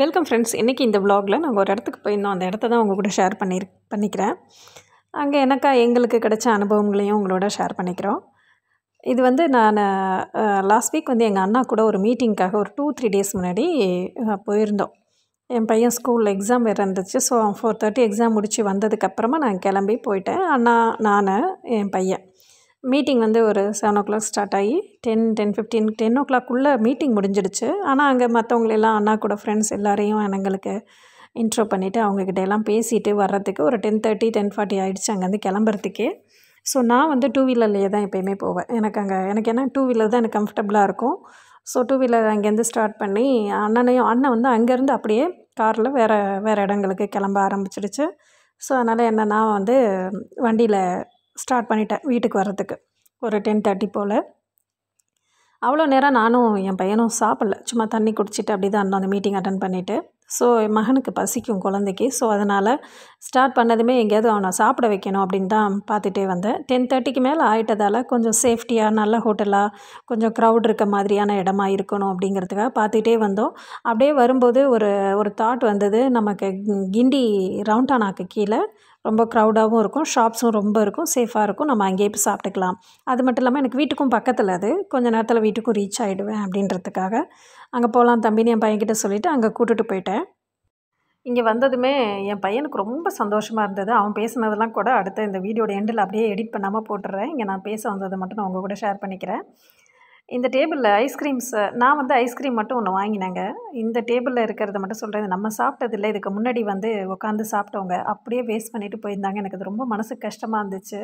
welcome friends இன்றைக்கி இந்த விலாகில் நாங்கள் ஒரு இடத்துக்கு போயிருந்தோம் அந்த இடத்த தான் உங்கள் கூட ஷேர் பண்ணி பண்ணிக்கிறேன் அங்கே எனக்கா எங்களுக்கு கிடைச்ச அனுபவங்களையும் உங்களோட ஷேர் பண்ணிக்கிறோம் இது வந்து நான் லாஸ்ட் வீக் வந்து எங்கள் அண்ணா கூட ஒரு மீட்டிங்க்காக ஒரு டூ த்ரீ டேஸ் முன்னாடி போயிருந்தோம் என் பையன் ஸ்கூலில் எக்ஸாம் வேறு இருந்துச்சு ஸோ ஃபோர் தேர்ட்டி எக்ஸாம் முடித்து வந்ததுக்கப்புறமா நான் கிளம்பி போயிட்டேன் அண்ணா நான் என் பையன் மீட்டிங் வந்து ஒரு செவன் ஓ கிளாக் ஸ்டார்ட் ஆகி டென் டென் ஃபிஃப்டீன் டென் ஓ கிளாக்குள்ளே மீட்டிங் முடிஞ்சிடுச்சு ஆனால் அங்கே மற்றவங்களெல்லாம் அண்ணா கூட ஃப்ரெண்ட்ஸ் எல்லாரையும் எங்களுக்கு இன்ட்ரோ பண்ணிவிட்டு அவங்கக்கிட்ட எல்லாம் பேசிட்டு வர்றதுக்கு ஒரு டென் தேர்ட்டி டென் ஃபார்ட்டி ஆகிடுச்சு அங்கேருந்து கிளம்புறதுக்கே ஸோ நான் வந்து டூ வீலர்லேயே தான் எப்போயுமே போவேன் எனக்கு அங்கே எனக்கு ஏன்னா டூ வீலர் தான் எனக்கு கம்ஃபர்டபுளாக இருக்கும் ஸோ டூ வீலர் அங்கேருந்து ஸ்டார்ட் பண்ணி அண்ணனையும் அண்ணன் வந்து அங்கேருந்து அப்படியே காரில் வேறு வேறு இடங்களுக்கு கிளம்ப ஆரம்பிச்சிடுச்சு ஸோ அதனால் என்னென்னா வந்து வண்டியில் ஸ்டார்ட் பண்ணிட்டேன் வீட்டுக்கு வர்றதுக்கு ஒரு டென் தேர்ட்டி போல் அவ்வளோ நேரம் நானும் என் பையனும் சாப்பிடல சும்மா தண்ணி குடிச்சிட்டு அப்படி தான் இருந்தோம் அந்த மீட்டிங் அட்டன் பண்ணிவிட்டு ஸோ என் மகனுக்கு பசிக்கும் குழந்தைக்கு ஸோ அதனால் ஸ்டார்ட் பண்ணதுமே எங்கேயாவது அவனை சாப்பிட வைக்கணும் அப்படின்னு தான் பார்த்துட்டே வந்தேன் டென் தேர்ட்டிக்கு மேலே ஆகிட்டதால் கொஞ்சம் சேஃப்டியாக நல்ல ஹோட்டலாக கொஞ்சம் க்ரௌட் இருக்க மாதிரியான இடமா இருக்கணும் அப்படிங்கிறதுக்காக பார்த்துட்டே வந்தோம் அப்படியே வரும்போது ஒரு ஒரு தாட் வந்தது நமக்கு கிண்டி ரவுண்டானாக்கு கீழே ரொம்ப க்ரௌடாகவும் இருக்கும் ஷாப்ஸும் ரொம்ப இருக்கும் சேஃபாக இருக்கும் நம்ம அங்கேயே போய் சாப்பிட்டுக்கலாம் அது மட்டும் இல்லாமல் எனக்கு வீட்டுக்கும் பக்கத்தில் அது கொஞ்ச நேரத்தில் வீட்டுக்கும் ரீச் ஆகிடுவேன் அப்படின்றதுக்காக அங்கே போகலாம் தம்பின்னு என் பையன்கிட்ட சொல்லிவிட்டு அங்கே கூட்டுட்டு போயிட்டேன் இங்கே வந்ததுமே என் பையனுக்கு ரொம்ப சந்தோஷமாக இருந்தது அவன் பேசுனதெல்லாம் கூட அடுத்த இந்த வீடியோட எண்டில் அப்படியே எடிட் பண்ணாமல் போட்டுடுறேன் இங்கே நான் பேச வந்ததை மட்டும் நான் உங்கள் கூட ஷேர் பண்ணிக்கிறேன் இந்த டேபிளில் ஐஸ்கிரீம்ஸ் நான் வந்து ஐஸ்கிரீம் மட்டும் ஒன்று வாங்கினேங்க இந்த டேபிளில் இருக்கிறத மட்டும் சொல்கிறேன் நம்ம சாப்பிட்டதில்ல இதுக்கு முன்னாடி வந்து உட்காந்து சாப்பிட்டவங்க அப்படியே வேஸ்ட் பண்ணிவிட்டு போயிருந்தாங்க எனக்கு அது ரொம்ப மனசு கஷ்டமாக இருந்துச்சு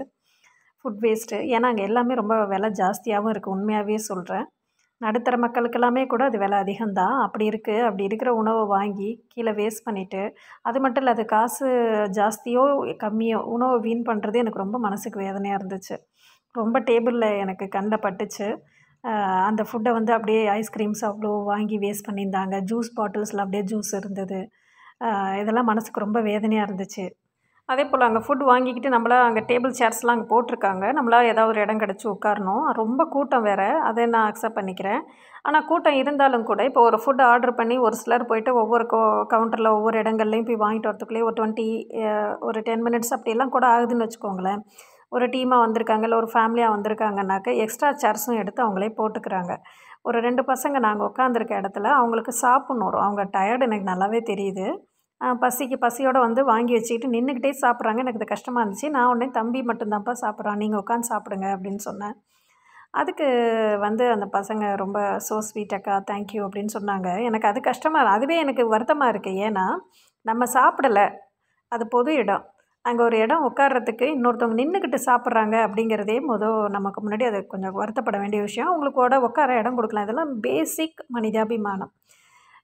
ஃபுட் வேஸ்ட்டு ஏன்னா அங்கே எல்லாமே ரொம்ப விலை ஜாஸ்தியாகவும் இருக்குது உண்மையாகவே சொல்கிறேன் நடுத்தர மக்களுக்கெல்லாமே கூட அது விலை அதிகம்தான் அப்படி இருக்குது அப்படி இருக்கிற உணவை வாங்கி கீழே வேஸ்ட் பண்ணிவிட்டு அது மட்டும் இல்லை அது காசு ஜாஸ்தியோ கம்மியோ உணவை வீண் பண்ணுறதே எனக்கு ரொம்ப மனசுக்கு வேதனையாக இருந்துச்சு ரொம்ப டேபிளில் எனக்கு கண்டை பட்டுச்சு அந்த ஃபுட்டை வந்து அப்படியே ஐஸ்கிரீம்ஸ் அவ்வளோ வாங்கி வேஸ்ட் பண்ணியிருந்தாங்க ஜூஸ் பாட்டில்ஸில் அப்படியே ஜூஸ் இருந்தது இதெல்லாம் மனதுக்கு ரொம்ப வேதனையாக இருந்துச்சு அதே போல் அங்கே ஃபுட் வாங்கிக்கிட்டு நம்மளா அங்கே டேபிள் சேர்ஸ்லாம் அங்கே போட்டிருக்காங்க நம்மளா ஏதாவது ஒரு இடம் கிடச்சி உட்காரணும் ரொம்ப கூட்டம் வேறு அதை நான் அக்செப்ட் பண்ணிக்கிறேன் ஆனால் கூட்டம் இருந்தாலும் கூட இப்போ ஒரு ஃபுட் ஆர்டர் பண்ணி ஒரு சிலர் போயிட்டு ஒவ்வொரு கோ கவுண்டரில் ஒவ்வொரு இடங்கள்லையும் போய் வாங்கிட்டு வரத்துக்குள்ளேயே ஒரு டுவெண்ட்டி ஒரு டென் மினிட்ஸ் அப்படியெல்லாம் கூட ஆகுதுன்னு வச்சுக்கோங்களேன் ஒரு டீமாக வந்திருக்காங்க இல்லை ஒரு ஃபேமிலியாக வந்திருக்காங்கனாக்க எக்ஸ்ட்ரா சேர்ஸும் எடுத்து அவங்களே போட்டுக்கிறாங்க ஒரு ரெண்டு பசங்க நாங்கள் உட்காந்துருக்க இடத்துல அவங்களுக்கு சாப்பிட்ணும் அவங்க டயர்டு எனக்கு நல்லாவே தெரியுது பசிக்கு பசியோடு வந்து வாங்கி வச்சுக்கிட்டு நின்றுக்கிட்டே சாப்பிட்றாங்க எனக்கு இது கஷ்டமாக இருந்துச்சு நான் உடனே தம்பி மட்டும்தான்ப்பா சாப்பிட்றான் நீங்கள் உட்காந்து சாப்பிடுங்க அப்படின்னு சொன்னேன் அதுக்கு வந்து அந்த பசங்க ரொம்ப ஸோ ஸ்வீட் அக்கா தேங்க்யூ அப்படின்னு சொன்னாங்க எனக்கு அது கஷ்டமாக அதுவே எனக்கு வருத்தமாக இருக்குது ஏன்னா நம்ம சாப்பிடலை அது பொது இடம் அங்கே ஒரு இடம் உட்காடுறதுக்கு இன்னொருத்தவங்க நின்றுக்கிட்டு சாப்பிட்றாங்க அப்படிங்கிறதே மொதல் நமக்கு முன்னாடி அது கொஞ்சம் வருத்தப்பட வேண்டிய விஷயம் அவங்களுக்கு கூட உட்கார இடம் கொடுக்கலாம் இதெல்லாம் பேசிக் மனிதாபிமானம்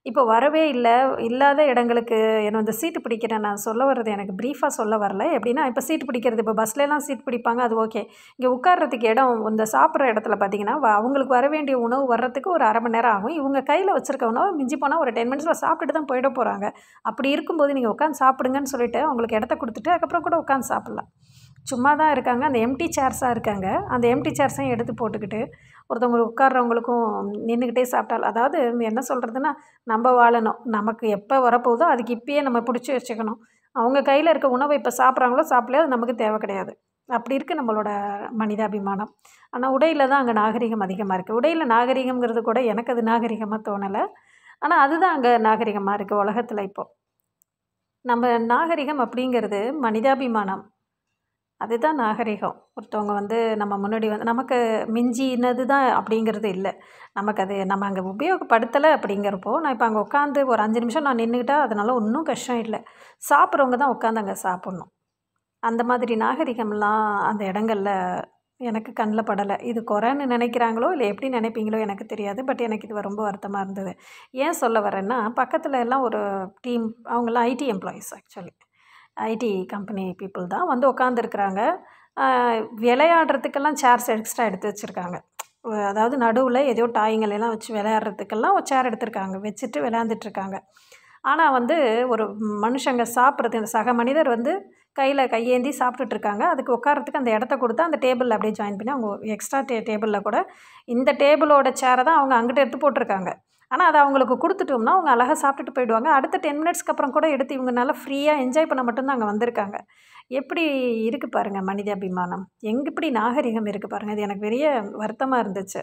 இப்போ வரவே இல்லை இல்லாத இடங்களுக்கு என்ன வந்து சீட்டு பிடிக்கிறேன் நான் சொல்ல வர்றது எனக்கு ப்ரீஃபாக சொல்ல வரல எப்படின்னா இப்போ சீட்டு பிடிக்கிறது இப்போ பஸ்லலாம் சீட் பிடிப்பாங்க அது ஓகே இங்கே உட்கார்றதுக்கு இடம் இந்த சாப்பிட்ற இடத்துல பார்த்திங்கன்னா அவங்களுக்கு வர வேண்டிய உணவு வர்றதுக்கு ஒரு அரை மணி நேரம் ஆகும் இவங்க கையில் வச்சுருக்க உணவு மிஞ்சி போனால் ஒரு டென் மினிட்ஸில் சாப்பிட்டுட்டு தான் போயிட போகிறாங்க அப்படி இருக்கும்போது நீங்கள் உட்காந்து சாப்பிடுங்கன்னு சொல்லிவிட்டு அவங்களுக்கு இடத்த கொடுத்துட்டு அதுக்கப்புறம் கூட உட்காந்து சாப்பிட்லாம் சும்மா தான் இருக்காங்க அந்த எம்டி சேர்ஸாக இருக்காங்க அந்த எம்டி சேர்ஸையும் எடுத்து போட்டுக்கிட்டு ஒருத்தவங்களுக்கு உட்கார்றவங்களுக்கும் நின்றுக்கிட்டே சாப்பிட்டால் அதாவது என்ன சொல்கிறதுன்னா நம்ம வாழணும் நமக்கு எப்போ வரப்போகுதோ அதுக்கு இப்பயே நம்ம பிடிச்சி வச்சுக்கணும் அவங்க கையில் இருக்க உணவை இப்போ சாப்பிட்றாங்களோ சாப்பிடலையோ அது நமக்கு தேவை கிடையாது அப்படி இருக்குது நம்மளோட மனிதாபிமானம் ஆனால் உடையில் தான் அங்கே நாகரிகம் அதிகமாக இருக்குது உடையில் நாகரிகங்கிறது கூட எனக்கு அது நாகரிகமாக தோணலை ஆனால் அதுதான் அங்கே நாகரிகமாக இருக்குது உலகத்தில் இப்போது நம்ம நாகரிகம் அப்படிங்கிறது மனிதாபிமானம் அதுதான் நாகரிகம் ஒருத்தவங்க வந்து நம்ம முன்னாடி வந்து நமக்கு மிஞ்சினது தான் அப்படிங்கிறது இல்லை நமக்கு அது நம்ம அங்கே உபயோகப்படுத்தலை அப்படிங்கிறப்போ நான் இப்போ அங்கே உட்காந்து ஒரு அஞ்சு நிமிஷம் நான் நின்றுக்கிட்டால் அதனால் ஒன்றும் கஷ்டம் இல்லை சாப்பிட்றவங்க தான் உட்காந்து அங்கே சாப்பிட்ணும் அந்த மாதிரி நாகரிகம்லாம் அந்த இடங்களில் எனக்கு கண்ணில் படலை இது குறைன்னு நினைக்கிறாங்களோ இல்லை எப்படி நினைப்பீங்களோ எனக்கு தெரியாது பட் எனக்கு இது ரொம்ப வருத்தமாக இருந்தது ஏன் சொல்ல வரேன்னா பக்கத்தில் எல்லாம் ஒரு டீம் அவங்களாம் IT employees actually IT company people தான் வந்து உட்காந்துருக்குறாங்க விளையாடுறதுக்கெல்லாம் சேர்ஸ் எக்ஸ்ட்ரா எடுத்து வச்சுருக்காங்க அதாவது நடுவில் ஏதோ டாய்ங்களெல்லாம் வச்சு விளையாடுறதுக்கெல்லாம் ஒரு சேர் எடுத்திருக்காங்க வச்சுட்டு விளையாண்டுட்ருக்காங்க ஆனால் வந்து ஒரு மனுஷங்க சாப்பிட்றது இந்த சக மனிதர் வந்து கையில் கையேந்தி சாப்பிட்டுட்ருக்காங்க அதுக்கு உட்காரத்துக்கு அந்த இடத்த கொடுத்து அந்த டேபிளில் அப்படியே ஜாயின் பண்ணி அவங்க எக்ஸ்ட்ரா டே டேபிளில் கூட இந்த டேபிளோட சேரை தான் அவங்க அங்கிட்ட எடுத்து போட்டிருக்காங்க ஆனால் அதை அவங்களுக்கு கொடுத்துட்டோம்னா அவங்க அழகாக சாப்பிட்டுட்டு போயிடுவாங்க அடுத்த டென் மினிட்ஸ்க்கு அப்புறம் கூட எடுத்து இவங்க நல்லா ஃப்ரீயாக என்ஜாய் பண்ண மட்டும்தான் அங்கே வந்திருக்காங்க எப்படி இருக்குது பாருங்கள் மனித அபிமானம் எங்கே இப்படி நாகரிகம் இருக்குது பாருங்கள் அது எனக்கு பெரிய வருத்தமாக இருந்துச்சு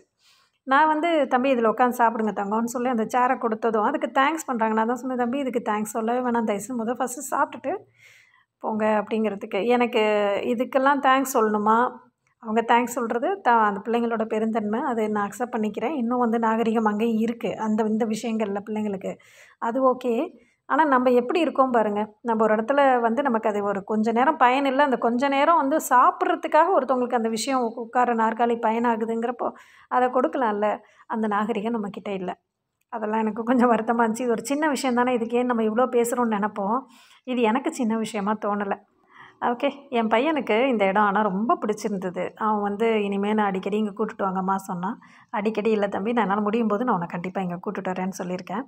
நான் வந்து தம்பி இதில் உட்காந்து சாப்பிடுங்க தங்கம்னு சொல்லி அந்த சேரை கொடுத்ததும் அதுக்கு தேங்க்ஸ் பண்ணுறாங்க நான் தான் சொன்னேன் தம்பி இதுக்கு தேங்க்ஸ் சொல்லவே வேணாம் தயசு முதல் ஃபஸ்ட்டு சாப்பிட்டுட்டு போங்க அப்படிங்கிறதுக்கு எனக்கு இதுக்கெல்லாம் தேங்க்ஸ் சொல்லணுமா அவங்க தேங்க்ஸ் சொல்கிறது த அந்த பிள்ளைங்களோட பெருந்தன்மை அதை நான் அக்செப்ட் பண்ணிக்கிறேன் இன்னும் வந்து நாகரிகம் அங்கேயும் இருக்குது அந்த இந்த விஷயங்களில் பிள்ளைங்களுக்கு அது ஓகே ஆனால் நம்ம எப்படி இருக்கோம் பாருங்கள் நம்ம ஒரு இடத்துல வந்து நமக்கு அது ஒரு கொஞ்ச நேரம் பயன் இல்லை அந்த கொஞ்ச நேரம் வந்து சாப்பிட்றதுக்காக ஒருத்தவங்களுக்கு அந்த விஷயம் உட்கார நாற்காலி பயனாகுதுங்கிறப்போ அதை கொடுக்கலாம்ல அந்த நாகரிகம் நம்மக்கிட்ட இல்லை அதெல்லாம் எனக்கு கொஞ்சம் வருத்தமாக இருந்துச்சு இது ஒரு சின்ன விஷயம் தானே இதுக்கேன்னு நம்ம இவ்வளோ பேசுகிறோன்னு நினப்போம் இது எனக்கு சின்ன விஷயமாக தோணலை ஓகே என் பையனுக்கு இந்த இடம் ஆனால் ரொம்ப பிடிச்சிருந்தது அவன் வந்து இனிமேல் நான் அடிக்கடி இங்கே கூட்டுட்டு வாங்கம்மா சொன்னான் அடிக்கடி இல்லை தம்பி நான் என்னால் முடியும் போது நான் உன்னை கண்டிப்பாக இங்கே கூட்டுட்டு வரேன்னு சொல்லியிருக்கேன்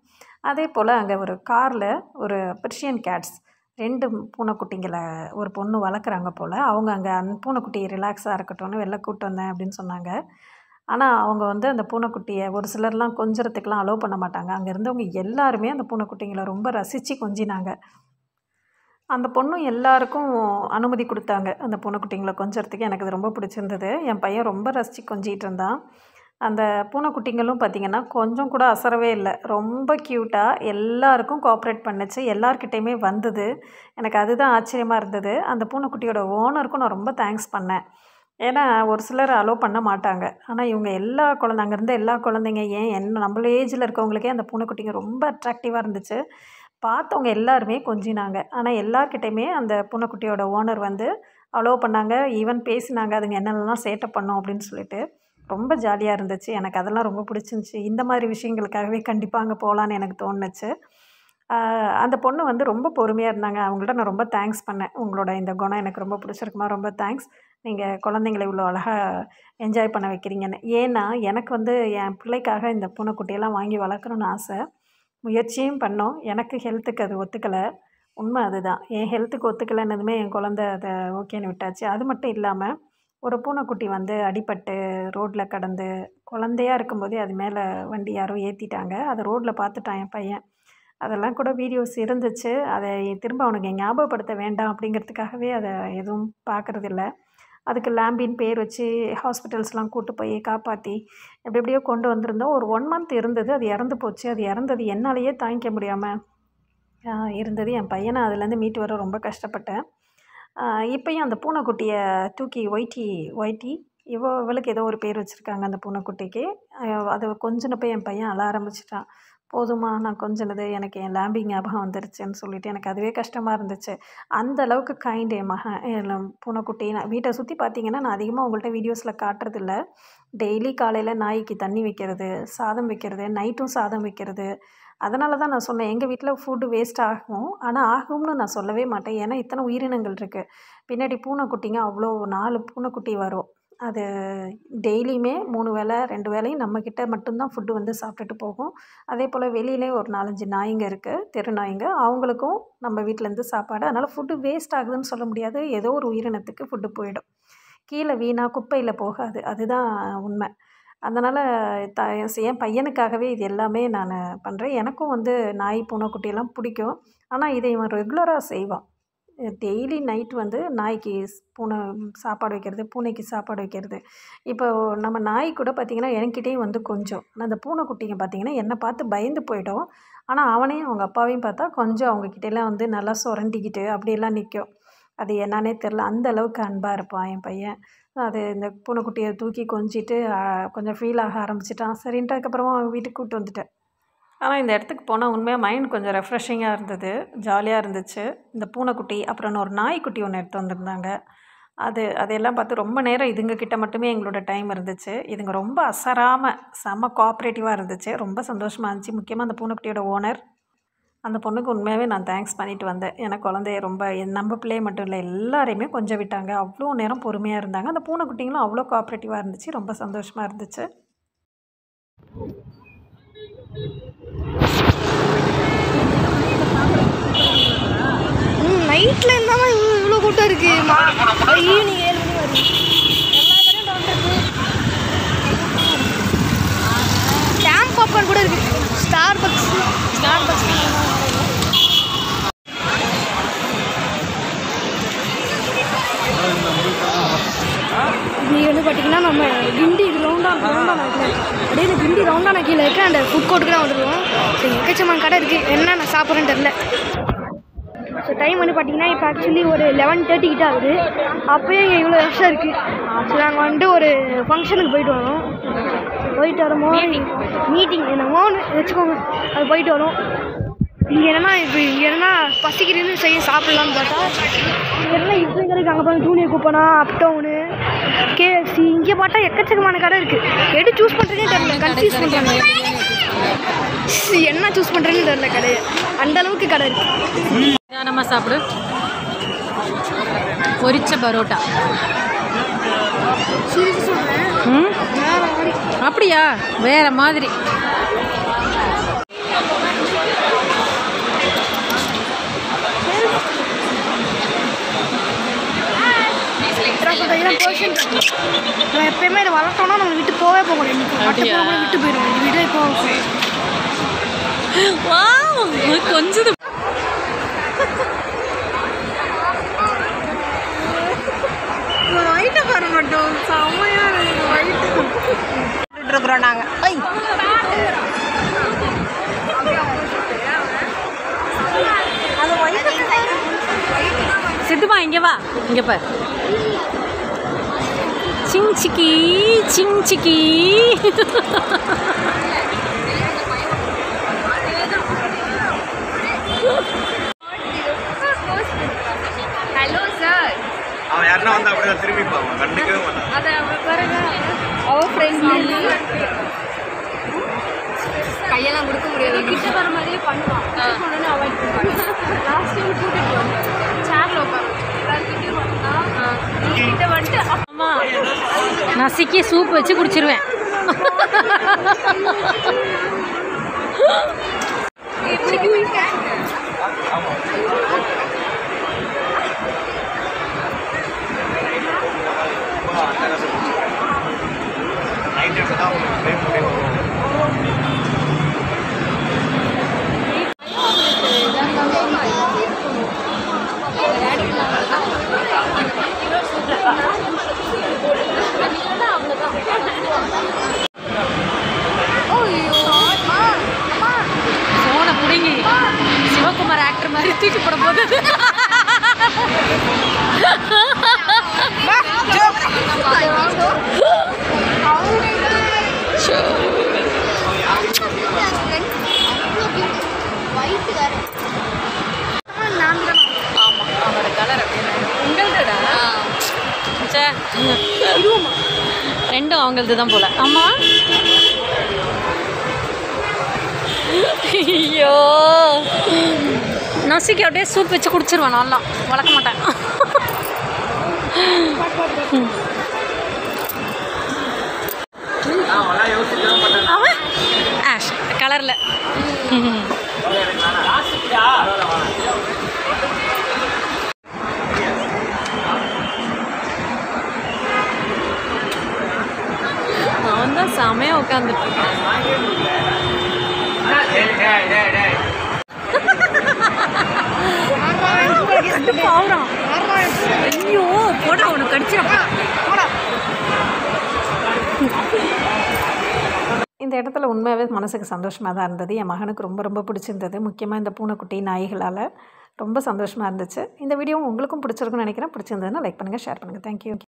அதே போல் அங்கே ஒரு காரில் ஒரு பெர்ஷியன் கேட்ஸ் ரெண்டு பூனைக்குட்டிங்களை ஒரு பொண்ணு வளர்க்குறாங்க போல் அவங்க அங்கே அந் பூனைக்குட்டி ரிலாக்ஸாக இருக்கட்டும்னு வெளில கூப்பிட்டு வந்தேன் அப்படின்னு சொன்னாங்க ஆனால் அவங்க வந்து அந்த பூனைக்குட்டியை ஒரு சிலர்லாம் கொஞ்சத்துக்கெலாம் அலோவ் பண்ண மாட்டாங்க அங்கே இருந்தவங்க எல்லாருமே அந்த பூனைக்குட்டிங்களை ரொம்ப ரசித்து கொஞ்சினாங்க அந்த பொண்ணும் எல்லாருக்கும் அனுமதி கொடுத்தாங்க அந்த பூனைக்குட்டிங்களை கொஞ்சத்துக்கு எனக்கு அது ரொம்ப பிடிச்சிருந்தது என் பையன் ரொம்ப ரசித்து கொஞ்சிகிட்டு இருந்தான் அந்த பூனைக்குட்டிங்களும் பார்த்திங்கன்னா கொஞ்சம் கூட அசரவே இல்லை ரொம்ப க்யூட்டாக எல்லாருக்கும் கோஆப்ரேட் பண்ணுச்சு எல்லார்கிட்டேயுமே வந்தது எனக்கு அதுதான் ஆச்சரியமாக இருந்தது அந்த பூனைக்குட்டியோட ஓனருக்கும் நான் ரொம்ப தேங்க்ஸ் பண்ணேன் ஏன்னா ஒரு சிலர் அலோவ் பண்ண மாட்டாங்க ஆனால் இவங்க எல்லா குழந்தை அங்கேருந்து எல்லா குழந்தைங்க ஏன் என்ன நம்மள ஏஜில் இருக்கவங்களுக்கே அந்த பூனைக்குட்டிங்க ரொம்ப அட்ராக்டிவாக இருந்துச்சு பார்த்தவங்க எல்லாருமே கொஞ்சினாங்க ஆனால் எல்லாருக்கிட்டையுமே அந்த பூனைக்குட்டியோட ஓனர் வந்து அலோவ் பண்ணாங்க ஈவன் பேசினாங்க அதுங்க என்னென்னலாம் சேட்டை பண்ணோம் அப்படின்னு சொல்லிட்டு ரொம்ப ஜாலியாக இருந்துச்சு எனக்கு அதெல்லாம் ரொம்ப பிடிச்சிருந்துச்சி இந்த மாதிரி விஷயங்களுக்காகவே கண்டிப்பாக அங்கே போகலான்னு எனக்கு தோணுச்சு அந்த பொண்ணு வந்து ரொம்ப பொறுமையாக இருந்தாங்க அவங்கள்ட்ட நான் ரொம்ப தேங்க்ஸ் பண்ணேன் உங்களோட இந்த குணம் எனக்கு ரொம்ப பிடிச்சிருக்குமா ரொம்ப தேங்க்ஸ் நீங்கள் குழந்தைங்களை இவ்வளோ அழகாக என்ஜாய் பண்ண வைக்கிறீங்கன்னு ஏன்னா எனக்கு வந்து என் பிள்ளைக்காக இந்த பூனைக்குட்டியெல்லாம் வாங்கி வளர்க்கணுன்னு ஆசை முயற்சியும் பண்ணோம் எனக்கு ஹெல்த்துக்கு அது ஒத்துக்கலை உண்மை அதுதான் என் ஹெல்த்துக்கு ஒத்துக்கலைன்னதுமே என் குழந்த அதை ஓகேன்னு விட்டாச்சு அது மட்டும் இல்லாமல் ஒரு பூனைக்குட்டி வந்து அடிபட்டு ரோட்டில் கடந்து குழந்தையாக இருக்கும்போதே அது மேலே வண்டி யாரோ ஏற்றிட்டாங்க அதை ரோட்டில் பார்த்துட்டான் என் பையன் அதெல்லாம் கூட வீடியோஸ் இருந்துச்சு அதை திரும்ப அவனுக்கு ஞாபகப்படுத்த வேண்டாம் அப்படிங்கிறதுக்காகவே அதை எதுவும் பார்க்குறதில்ல அதுக்கு லேம்பின் பேர் வச்சு ஹாஸ்பிட்டல்ஸ்லாம் கூட்டு போய் காப்பாற்றி எப்படி எப்படியோ கொண்டு வந்திருந்தோம் ஒரு ஒன் மந்த் இருந்தது அது இறந்து போச்சு அது இறந்தது என்னாலேயே தாங்கிக்க முடியாமல் இருந்தது என் பையனை அதுலேருந்து மீட்டு வர ரொம்ப கஷ்டப்பட்டேன் இப்போயும் அந்த பூனைக்குட்டியை தூக்கி ஒயிட்டி ஒயிட்டி இவ்வளோ இவளுக்கு ஏதோ ஒரு பேர் வச்சுருக்காங்க அந்த பூனைக்குட்டிக்கு அது கொஞ்சம் போய் என் பையன் அழ ஆரம்பிச்சிட்டான் போதுமா நான் கொஞ்சினது எனக்கு என் லேம்பிங் ஞாபகம் வந்துருச்சுன்னு சொல்லிட்டு எனக்கு அதுவே கஷ்டமாக இருந்துச்சு அந்த அளவுக்கு கைண்ட் என் மகன் பூனைக்குட்டி நான் வீட்டை சுற்றி பார்த்தீங்கன்னா நான் அதிகமாக உங்கள்கிட்ட வீடியோஸில் காட்டுறதில்ல டெய்லி காலையில் நாய்க்கு தண்ணி வைக்கிறது சாதம் வைக்கிறது நைட்டும் சாதம் வைக்கிறது அதனால தான் நான் சொன்னேன் எங்கள் வீட்டில் ஃபுட்டு வேஸ்ட் ஆகும் ஆனால் ஆகும்னு நான் சொல்லவே மாட்டேன் ஏன்னா இத்தனை உயிரினங்கள் இருக்குது பின்னாடி பூனைக்குட்டிங்க அவ்வளோ நாலு பூனைக்குட்டி வரும் அது டெய்லியுமே மூணு வேளை ரெண்டு வேளையும் நம்மக்கிட்ட மட்டும்தான் ஃபுட்டு வந்து சாப்பிட்டுட்டு போகும் அதே போல் வெளியிலே ஒரு நாலஞ்சு நாய்ங்க இருக்குது தெரு நாய்ங்க அவங்களுக்கும் நம்ம வீட்டிலேருந்து சாப்பாடு அதனால் ஃபுட்டு வேஸ்ட் ஆகுதுன்னு சொல்ல முடியாது ஏதோ ஒரு உயிரினத்துக்கு ஃபுட்டு போயிடும் கீழே வீணாக குப்பையில் போகாது அதுதான் உண்மை அதனால் த என் பையனுக்காகவே இது எல்லாமே நான் பண்ணுறேன் எனக்கும் வந்து நாய் பூனைக்குட்டியெல்லாம் பிடிக்கும் ஆனால் இதை இவன் ரெகுலராக செய்வான் டெய்லி நைட் வந்து நாய்க்கு பூனை சாப்பாடு வைக்கிறது பூனைக்கு சாப்பாடு வைக்கிறது இப்போ நம்ம நாய் கூட பார்த்திங்கன்னா என்கிட்டேயும் வந்து கொஞ்சம் ஆனால் அந்த குட்டிங்க பார்த்திங்கன்னா என்னை பார்த்து பயந்து போயிடும் ஆனால் அவனையும் அவங்க அப்பாவையும் பார்த்தா கொஞ்சம் அவங்கக்கிட்டலாம் வந்து நல்லா சுரண்டிக்கிட்டு அப்படியெல்லாம் நிற்கும் அது என்னன்னே தெரில அந்த அளவுக்கு அன்பாக இருப்பான் என் பையன் அது இந்த பூனைக்குட்டியை தூக்கி கொஞ்சிட்டு கொஞ்சம் ஃபீல் ஆக ஆரம்பிச்சிட்டான் சரின்ட்டு அதுக்கப்புறமா அவன் வீட்டுக்கு கூப்பிட்டு வந்துட்டேன் ஆனால் இந்த இடத்துக்கு போனால் உண்மையாக மைண்ட் கொஞ்சம் ரெஃப்ரெஷிங்காக இருந்தது ஜாலியாக இருந்துச்சு இந்த பூனைக்குட்டி அப்புறம் ஒரு நாய்க்குட்டி ஒன்று எடுத்து வந்திருந்தாங்க அது அதையெல்லாம் பார்த்து ரொம்ப நேரம் இதுங்க கிட்ட மட்டுமே எங்களோட டைம் இருந்துச்சு இதுங்க ரொம்ப அசராமல் செம்ம கோஆப்ரேட்டிவாக இருந்துச்சு ரொம்ப சந்தோஷமாக இருந்துச்சு முக்கியமாக அந்த பூனைக்குட்டியோட ஓனர் அந்த பொண்ணுக்கு உண்மையாகவே நான் தேங்க்ஸ் பண்ணிட்டு வந்தேன் ஏன்னா குழந்தைய ரொம்ப என் நம்ம பிள்ளையை மட்டும் இல்லை எல்லாரையுமே கொஞ்சம் விட்டாங்க அவ்வளோ நேரம் பொறுமையாக இருந்தாங்க அந்த பூனைக்குட்டிங்களும் அவ்வளோ கோஆப்ரேட்டிவாக இருந்துச்சு ரொம்ப சந்தோஷமாக இருந்துச்சு ஈவினிங் ஏழு மணி வரும் பாப்கார்ன் கூட இருக்கு ஸ்டார் பக்ஸ் ஸ்டார் பக்ஸ் நீ வந்து பார்த்தீங்கன்னா நம்ம கிண்டி ரவுண்டாக ரவுண்டாக அப்படியே இந்த கிண்டி ரவுண்டான கீழே இருக்க அந்த ஃபுட் கோர்ட்டுக்கு தான் வந்துடுவோம் எக்கச்சமான கடை இருக்குது என்ன நான் சாப்பிட்றேன்னு தெரில ஸோ டைம் வந்து பார்த்தீங்கன்னா இப்போ ஆக்சுவலி ஒரு லெவன் தேர்ட்டி கிட்ட ஆகுது அப்போயே இங்கே இவ்வளோ ரஷ்ஷாக இருக்குது ஸோ நாங்கள் வந்துட்டு ஒரு ஃபங்க்ஷனுக்கு போயிட்டு வரோம் போயிட்டு வரமோ மீட்டிங் என்னமோ வச்சுக்கோங்க அது போயிட்டு வரோம் இங்கே என்னன்னா இப்போ இங்கே என்னன்னா பசிக்கிறது செய்ய சாப்பிட்லான்னு பார்த்தா இங்கே என்ன இப்போ இங்கே அங்கே போய் ஜூனியர் கூப்பனா அப்டவுனு கேஎஃப்சி இங்கே பார்த்தா எக்கச்சக்கமான கடை இருக்குது எடுத்து சூஸ் பண்ணுறதே தெரியல கன்ஃபியூஸ் பண்ணுறாங்க என்ன சூஸ் பண்றேன்னு தெரியல கடை அந்த அளவுக்கு கடை இருக்கு நிதானமாக சாப்பிடு பொரிச்ச பரோட்டா அப்படியா வேற மாதிரி எனக்கு இதெல்லாம் போர்ஷன் நம்ம எப்பயுமே இதை வளர்த்தோம்னா நம்ம விட்டு போவே போக முடியாது மட்டும் கூட விட்டு போயிடும் விடவே போக கொஞ்சம் ஒயிட்டை மட்டும் செம்மையா இருக்கு நாங்கள் ஐய் சித்துமா இங்கே வா இங்கே பாரு சிங்சிக்கி சிங்சிக்கி அவன் யாருன்னா வந்து அப்படிதான் திரும்பி பார்ப்பான் கண்டுக்கவே மாட்டான் அவன் ஃப்ரெண்ட் நசுக்கி சூப் வச்சு குடிச்சிருவேன் அவங்களது தான் போல அம்மா ஐயோ நசுக்கி அப்படியே சூப் வச்சு குடிச்சிருவேன் நல்லா வளர்க்க மாட்டேன் இந்த இடத்துல உண்மையாகவே மனசுக்கு சந்தோஷமாக தான் இருந்தது என் மகனுக்கு ரொம்ப ரொம்ப பிடிச்சிருந்தது முக்கியமாக இந்த பூனைக்குட்டி நாய்களால் ரொம்ப சந்தோஷமாக இருந்துச்சு இந்த வீடியோ உங்களுக்கும் பிடிச்சிருக்குன்னு நினைக்கிறேன் பிடிச்சிருந்ததுன்னா லைக் பண்ணுங்கள் ஷேர் பண்ணுங்கள் தேங்க்யூ